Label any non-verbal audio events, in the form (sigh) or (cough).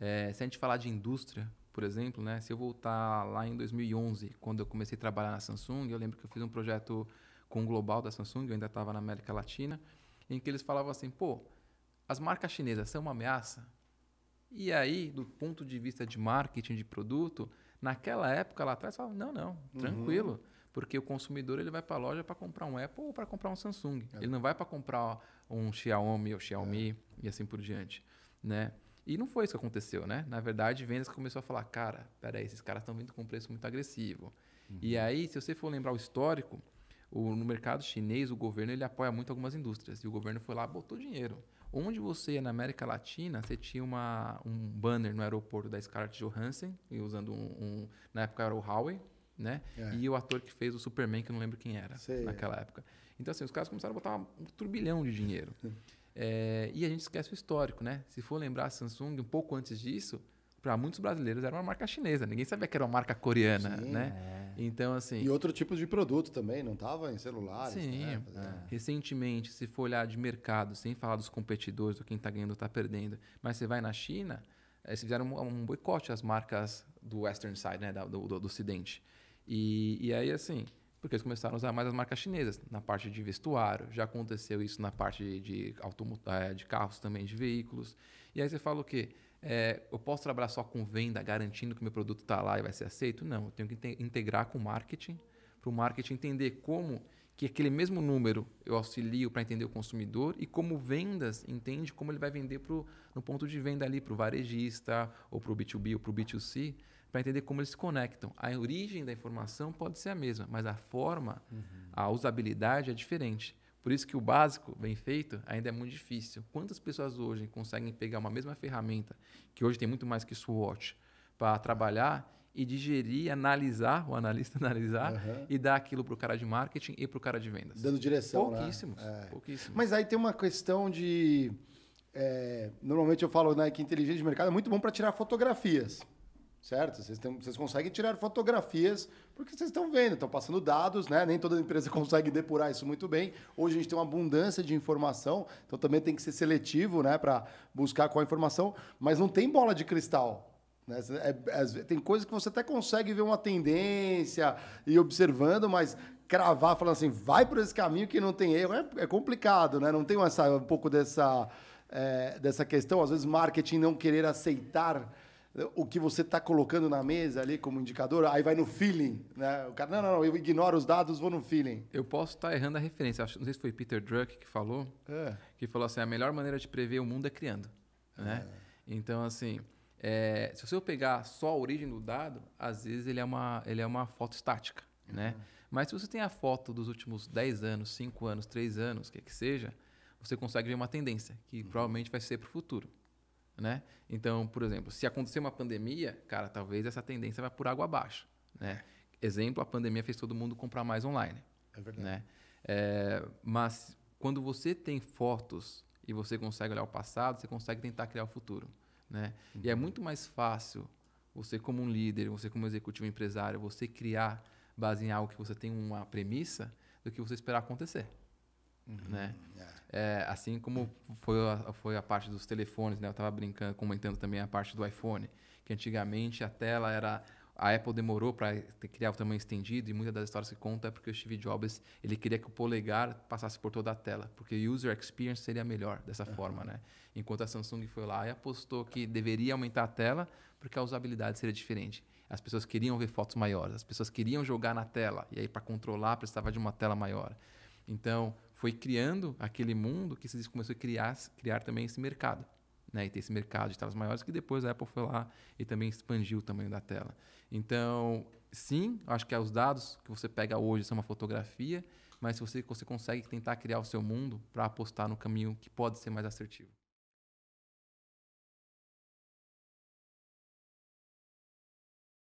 É, se a gente falar de indústria, por exemplo, né? Se eu voltar lá em 2011, quando eu comecei a trabalhar na Samsung, eu lembro que eu fiz um projeto com o global da Samsung, eu ainda estava na América Latina, em que eles falavam assim, pô, as marcas chinesas são uma ameaça? E aí, do ponto de vista de marketing de produto, naquela época lá atrás, falavam, não, não, uhum. tranquilo. Uhum. Porque o consumidor ele vai para a loja para comprar um Apple ou para comprar um Samsung. É. Ele não vai para comprar um Xiaomi ou Xiaomi é. e assim por diante, né? E não foi isso que aconteceu, né? Na verdade, vendas começou a falar, cara, peraí, esses caras estão vindo com um preço muito agressivo. Uhum. E aí, se você for lembrar o histórico, o, no mercado chinês, o governo ele apoia muito algumas indústrias. E o governo foi lá, botou dinheiro. Onde você, na América Latina, você tinha uma, um banner no aeroporto da Scarlett Johansson, usando um, um na época era o Huawei, né? É. E o ator que fez o Superman, que eu não lembro quem era Sei. naquela época. Então, assim, os caras começaram a botar um turbilhão de dinheiro. (laughs) É, e a gente esquece o histórico, né? Se for lembrar a Samsung um pouco antes disso, para muitos brasileiros era uma marca chinesa. Ninguém sabia que era uma marca coreana, Sim, né? É. Então assim. E outro tipo de produto também, não estava em celulares. Sim. Né? É. Recentemente, se for olhar de mercado, sem falar dos competidores, do quem está ganhando, está perdendo, mas você vai na China, é, eles fizeram um, um boicote às marcas do Western Side, né? Do, do, do Ocidente. E, e aí assim porque eles começaram a usar mais as marcas chinesas na parte de vestuário. Já aconteceu isso na parte de, de, eh, de carros também, de veículos. E aí você fala o quê? É, eu posso trabalhar só com venda, garantindo que meu produto está lá e vai ser aceito? Não, eu tenho que integrar com o marketing, para o marketing entender como que aquele mesmo número eu auxilio para entender o consumidor e como vendas entende como ele vai vender pro, no ponto de venda ali para o varejista ou para o B2B ou para o B2C para entender como eles se conectam. A origem da informação pode ser a mesma, mas a forma, uhum. a usabilidade é diferente. Por isso que o básico, bem feito, ainda é muito difícil. Quantas pessoas hoje conseguem pegar uma mesma ferramenta, que hoje tem muito mais que Swatch, para trabalhar e digerir, analisar, o analista (laughs) analisar uhum. e dar aquilo para o cara de marketing e para o cara de vendas? Dando direção, né? pouquíssimos, né? É. Pouquíssimos. Mas aí tem uma questão de... É, normalmente eu falo né, que inteligência de mercado é muito bom para tirar fotografias certo? Vocês, vocês conseguem tirar fotografias porque vocês estão vendo, estão passando dados, né? Nem toda empresa (laughs) consegue depurar isso muito bem. Hoje a gente tem uma abundância de informação, então também tem que ser seletivo, né, para buscar qual informação, mas não tem bola de cristal. Né? É, é, tem coisas que você até consegue ver uma tendência e observando, mas cravar falando assim, vai por esse caminho que não tem erro, é, é complicado, né? Não tem essa, um pouco dessa, é, dessa questão, às vezes marketing não querer aceitar o que você está colocando na mesa ali como indicador, aí vai no feeling, né? O cara, não, não, não, eu ignoro os dados, vou no feeling. Eu posso estar tá errando a referência, acho, não sei se foi Peter Druck que falou, é. que falou assim, a melhor maneira de prever o mundo é criando, é. né? É. Então, assim, é, se você pegar só a origem do dado, às vezes ele é uma, ele é uma foto estática, né? uhum. né? Mas se você tem a foto dos últimos 10 anos, 5 anos, 3 anos, o que é que seja, você consegue ver uma tendência, que uhum. provavelmente vai ser para o futuro né? Então, por exemplo, se acontecer uma pandemia, cara, talvez essa tendência vá por água abaixo, né? Exemplo, a pandemia fez todo mundo comprar mais online. É verdade. Né? É, mas quando você tem fotos e você consegue olhar o passado, você consegue tentar criar o futuro, né? Uhum. E é uhum. muito mais fácil você como um líder, você como executivo empresário, você criar base em algo que você tem uma premissa do que você esperar acontecer, uhum. né? Yeah. É. É, assim como foi a, foi a parte dos telefones, né? Eu estava brincando, comentando também a parte do iPhone, que antigamente a tela era a Apple demorou para criar o tamanho estendido e muitas das histórias que conta é porque o Steve Jobs ele queria que o polegar passasse por toda a tela, porque o user experience seria melhor dessa uhum. forma, né? Enquanto a Samsung foi lá e apostou que deveria aumentar a tela porque a usabilidade seria diferente. As pessoas queriam ver fotos maiores, as pessoas queriam jogar na tela e aí para controlar precisava de uma tela maior. Então, foi criando aquele mundo que se começou a criar, criar também esse mercado. Né, e ter esse mercado de telas maiores, que depois a Apple foi lá e também expandiu o tamanho da tela. Então, sim, acho que os dados que você pega hoje são uma fotografia, mas se você, você consegue tentar criar o seu mundo para apostar no caminho que pode ser mais assertivo.